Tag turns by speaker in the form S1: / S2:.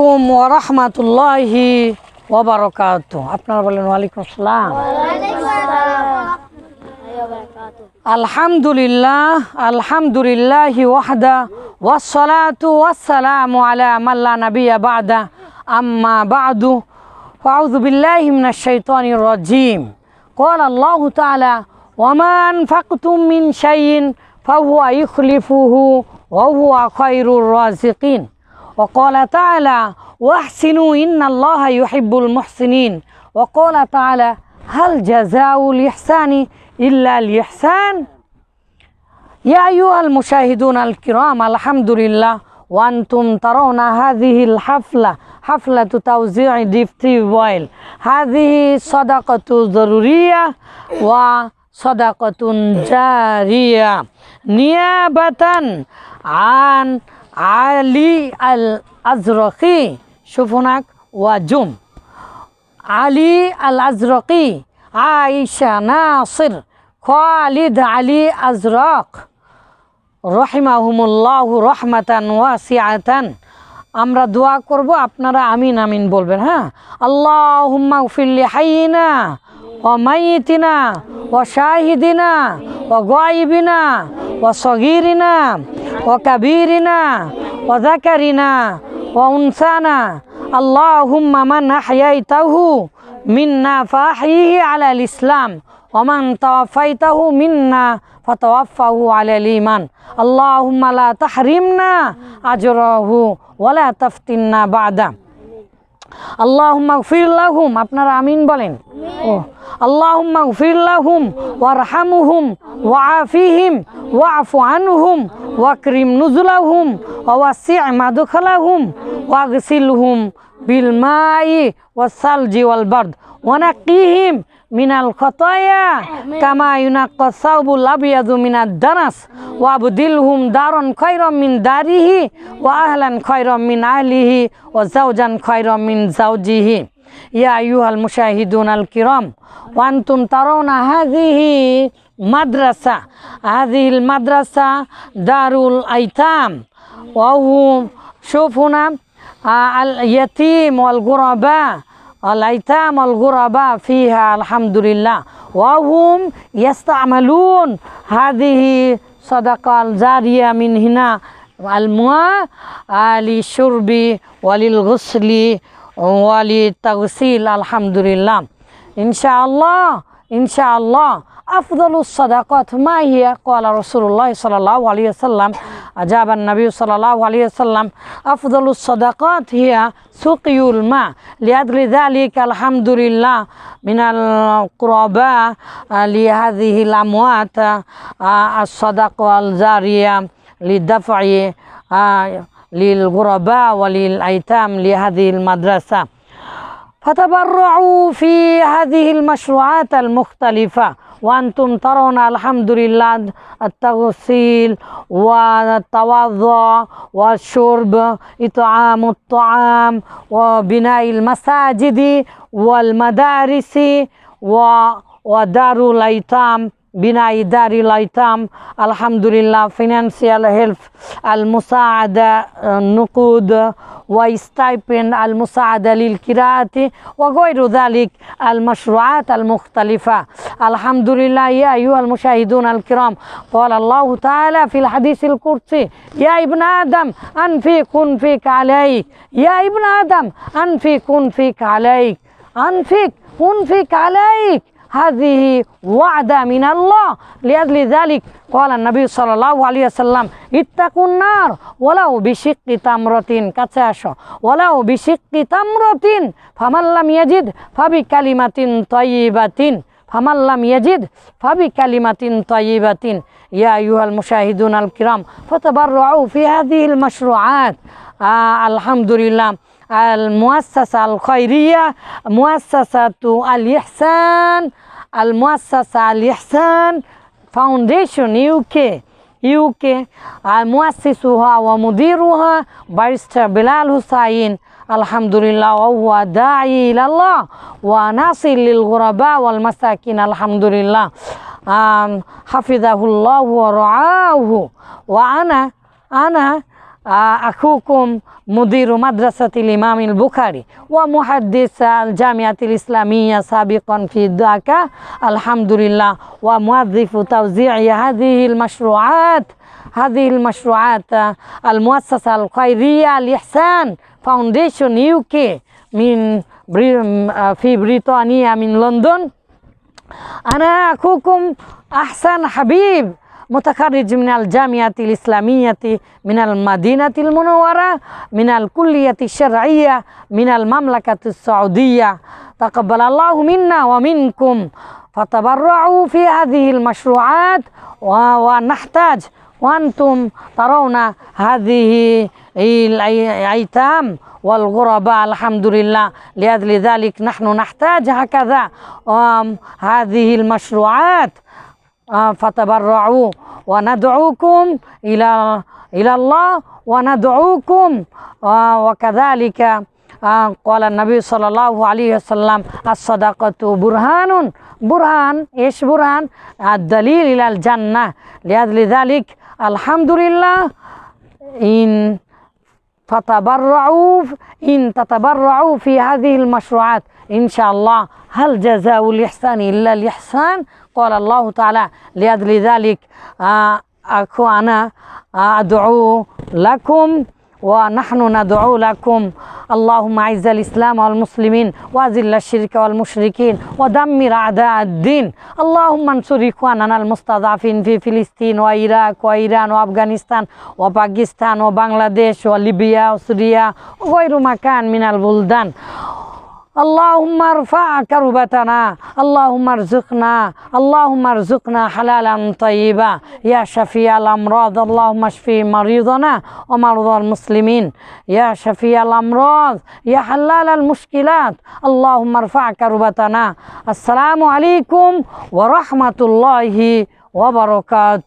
S1: عليكم ورحمة الله وبركاته. أبنا بلن وعليكم السلام. الحمد لله الحمد لله وحده والصلاة والسلام على من لا نبي بعده أما بعد فأعوذ بالله من الشيطان الرجيم قال الله تعالى وما أنفقتم من شيء فهو يخلفه وهو خير الرازقين وقال تعالى واحسنوا إن الله يحب المحسنين وقال تعالى هل جزاء الإحسان إلا الإحسان يا أيها المشاهدون الكرام الحمد لله وأنتم ترون هذه الحفلة حفلة توزيع ديفتي وايل هذه صدقة ضرورية وصدقة جارية نيابة عن علي الأزرقي شوف هناك وجم علي الأزرقي عائشة ناصر خالد علي أزرق رحمهم الله رحمة واسعة أمر دعا كربو أبنا أمين أمين بولبن ها اللهم اغفر لحينا وميتنا وشاهدنا وغائبنا وصغيرنا وكبيرنا وذكرنا وأنثانا اللهم من أحييته منا فأحيه على الإسلام ومن توفيته منا فتوفه على الإيمان اللهم لا تحرمنا أجره ولا تفتنا بعده اللهم اغفر لهم আপনারা আমিন বলেন ও আল্লাহুম্মা গফিরলাহুম ওয়ারহামুহুম ওয়াআফিহিম ওয়াফু আনহুম ওয়াকরিম নুজুলাহুম ওয়াসি মাদুখালাহুম ওয়াগসিলহুম বিলমাই ওয়াসালজি ওয়াল বার্দ ওয়ানাকিহিম মিনাল খতয়া কামা ইউনাক্কা সাউবুল আবিয়াদু মিনাদ দানাস ওয়াবদিলহুম দারন খয়রম মিন দারিহি ওয়া আহলান খয়রম মিন আহলিহি ওয়া জাওজান খয়রম মিন জাওজিহি يا أيها المشاهدون الكرام وأنتم ترون هذه مدرسة هذه المدرسة دار الأيتام وهو شوف هنا آه، اليتيم والغرباء الأيتام والغرباء فيها الحمد لله وهم يستعملون هذه صدقة الزارية من هنا الماء آه، للشرب وللغسل وللتغسيل الحمد لله إن شاء الله إن شاء الله أفضل الصدقات ما هي قال رسول الله صلى الله عليه وسلم أجاب النبي صلى الله عليه وسلم أفضل الصدقات هي سقي الماء لأجل ذلك الحمد لله من القرباء لهذه الأموات آه، الصدقة الجارية لدفع آه، للغرباء وللأيتام لهذه المدرسة فتبرعوا في هذه المشروعات المختلفة وأنتم ترون الحمد لله التغسيل والتوضع والشرب إطعام الطعام وبناء المساجد والمدارس ودار الأيتام بناء دار الايتام الحمد لله فينانسيال هيلف المساعده النقود وستايبن المساعده للقراءه وغير ذلك المشروعات المختلفه الحمد لله يا ايها المشاهدون الكرام قال الله تعالى في الحديث القدسي يا ابن ادم انفي كن فيك عليك يا ابن ادم انفي كن فيك عليك انفك كن فيك عليك هذه وعدة من الله لأجل ذلك قال النبي صلى الله عليه وسلم اتقوا النار ولو بشق تمرة كتاشا ولو بشق تمرة فمن لم يجد فبكلمة طيبة فمن لم يجد فبكلمة طيبة يا أيها المشاهدون الكرام فتبرعوا في هذه المشروعات آه الحمد لله المؤسسة الخيرية مؤسسة الإحسان المؤسسة الإحسان فاونديشن يو كي يو كي مؤسسها ومديرها باريستر بلال حسين الحمد لله وهو داعي إلى الله وناصر للغرباء والمساكين الحمد لله حفظه الله ورعاه وأنا أنا آه، أخوكم مدير مدرسة الإمام البخاري ومحدث الجامعة الإسلامية سابقا في الدعكة الحمد لله وموظف توزيع هذه المشروعات هذه المشروعات آه، المؤسسة الخيرية الإحسان فاونديشن يوكي من آه، في بريطانيا من لندن أنا أخوكم أحسن حبيب متخرج من الجامعة الإسلامية من المدينة المنورة من الكلية الشرعية من المملكة السعودية تقبل الله منا ومنكم فتبرعوا في هذه المشروعات ونحتاج وأنتم ترون هذه الأيتام والغرباء الحمد لله لأجل ذلك نحن نحتاج هكذا هذه المشروعات ফাতাবার রাউ ওয়ানা দৌকুম ইলা ইলাল্লাহ ওয়ানা দৌকুম ওয়াকাদা আলিকা কলা নবী সাল্লাহ আলী আসাল্লাম আসদাকতু বুরহানুন বুরহান এস বুরহান আদলিল ইলাল জান্নাহ লিয়াদ লিদালিক আলহামদুলিল্লাহ ইন فتبرعوا إن تتبرعوا في هذه المشروعات إن شاء الله هل جزاء الإحسان إلا الإحسان قال الله تعالى لأجل ذلك آه، أكو أنا آه، أدعو لكم ونحن ندعو لكم اللهم اعز الاسلام والمسلمين واذل الشرك والمشركين ودمر اعداء الدين اللهم انصر اخواننا المستضعفين في فلسطين وعراق وايران وافغانستان وباكستان وبنغلاديش وليبيا وسوريا وغير مكان من البلدان اللهم ارفع كربتنا اللهم ارزقنا اللهم ارزقنا حلالا طيبا يا شفيع الامراض اللهم اشفي مريضنا ومرضى المسلمين يا شفيع الامراض يا حلال المشكلات اللهم ارفع كربتنا السلام عليكم ورحمه الله وبركاته